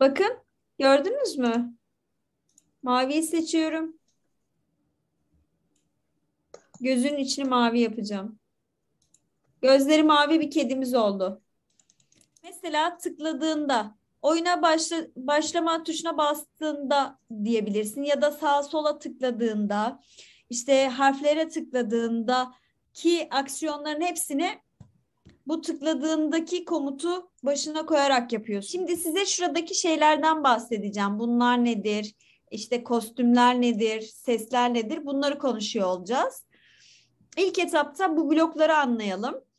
Bakın gördünüz mü? Maviyi seçiyorum. Gözün içini mavi yapacağım. Gözleri mavi bir kedimiz oldu. Mesela tıkladığında, oyuna başla, başlama tuşuna bastığında diyebilirsin ya da sağ sola tıkladığında, işte harflere tıkladığında ki aksiyonların hepsini bu tıkladığındaki komutu başına koyarak yapıyor. Şimdi size şuradaki şeylerden bahsedeceğim. Bunlar nedir? İşte kostümler nedir? Sesler nedir? Bunları konuşuyor olacağız. İlk etapta bu blokları anlayalım.